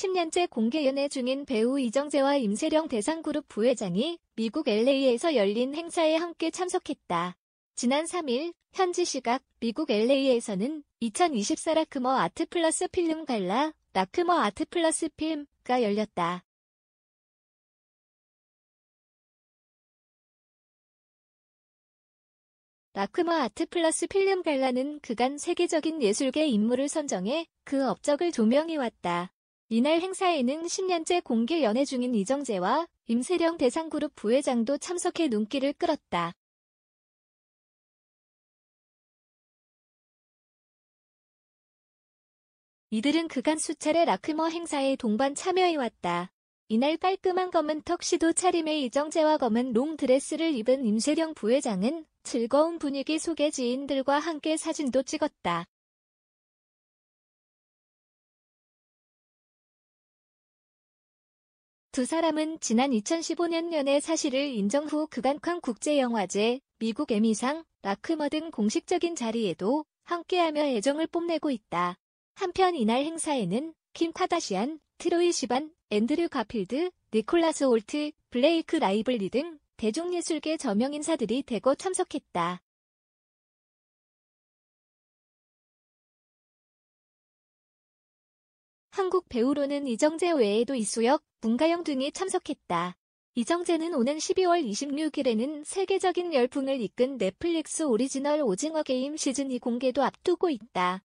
10년째 공개 연애 중인 배우 이정재와 임세령 대상그룹 부회장이 미국 LA에서 열린 행사에 함께 참석했다. 지난 3일 현지 시각 미국 LA에서는 2024 라크머 아트 플러스 필름 갈라 라크머 아트 플러스 필름가 열렸다. 라크머 아트 플러스 필름 갈라는 그간 세계적인 예술계 인물을 선정해 그 업적을 조명해왔다. 이날 행사에는 10년째 공개 연애 중인 이정재와 임세령 대상그룹 부회장도 참석해 눈길을 끌었다. 이들은 그간 수차례 라크머 행사에 동반 참여해왔다. 이날 깔끔한 검은 턱시도 차림의 이정재와 검은 롱드레스를 입은 임세령 부회장은 즐거운 분위기 속에 지인들과 함께 사진도 찍었다. 두 사람은 지난 2015년 연애 사실을 인정 후 그간칸 국제영화제, 미국 에미상, 라크머 등 공식적인 자리에도 함께하며 애정을 뽐내고 있다. 한편 이날 행사에는 킴 카다시안, 트로이 시반, 앤드류 가필드, 니콜라스 올트, 블레이크 라이블리 등 대중예술계 저명 인사들이 대거 참석했다. 한국 배우로는 이정재 외에도 이수혁, 문가영 등이 참석했다. 이정재는 오는 12월 26일에는 세계적인 열풍을 이끈 넷플릭스 오리지널 오징어 게임 시즌이 공개도 앞두고 있다.